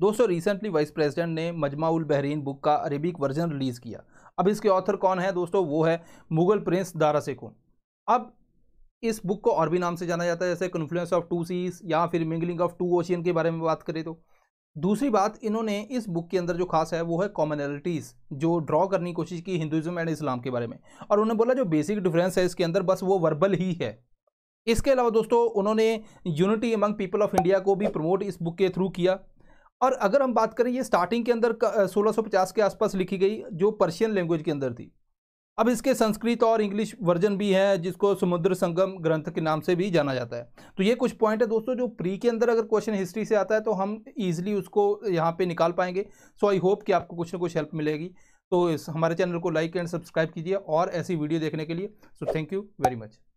दोस्तों recently vice president ने Majma ul Bahrain book का अरेबिक वर्जन रिलीज़ किया अब इसके ऑथर कौन है दोस्तों वो है मुगल प्रिंस दारा सेको अब इस बुक को और भी नाम से जाना जाता है जैसे कन्फ्लुएंस ऑफ टू सीज या फिर मिंगलिंग ऑफ टू ओशियन के बारे में बात करें तो दूसरी बात इन्होंने इस बुक के अंदर जो खास है वो है कॉमनलिटीज़ जो ड्रॉ करने की कोशिश की हिंदुज़म एंड इस्लाम के बारे में और उन्होंने बोला जो बेसिक डिफरेंस है इसके अंदर बस वो वर्बल ही है इसके अलावा दोस्तों उन्होंने unity among people of India को भी प्रमोट इस बुक के थ्रू किया और अगर हम बात करें ये स्टार्टिंग के अंदर सोलह के आसपास लिखी गई जो पर्शियन लैंग्वेज के अंदर थी अब इसके संस्कृत और इंग्लिश वर्जन भी हैं जिसको समुद्र संगम ग्रंथ के नाम से भी जाना जाता है तो ये कुछ पॉइंट है दोस्तों जो प्री के अंदर अगर क्वेश्चन हिस्ट्री से आता है तो हम ईजिली उसको यहाँ पे निकाल पाएंगे सो आई होप कि आपको कुछ ना कुछ हेल्प मिलेगी तो इस हमारे चैनल को लाइक एंड सब्सक्राइब कीजिए और ऐसी वीडियो देखने के लिए so thank you very much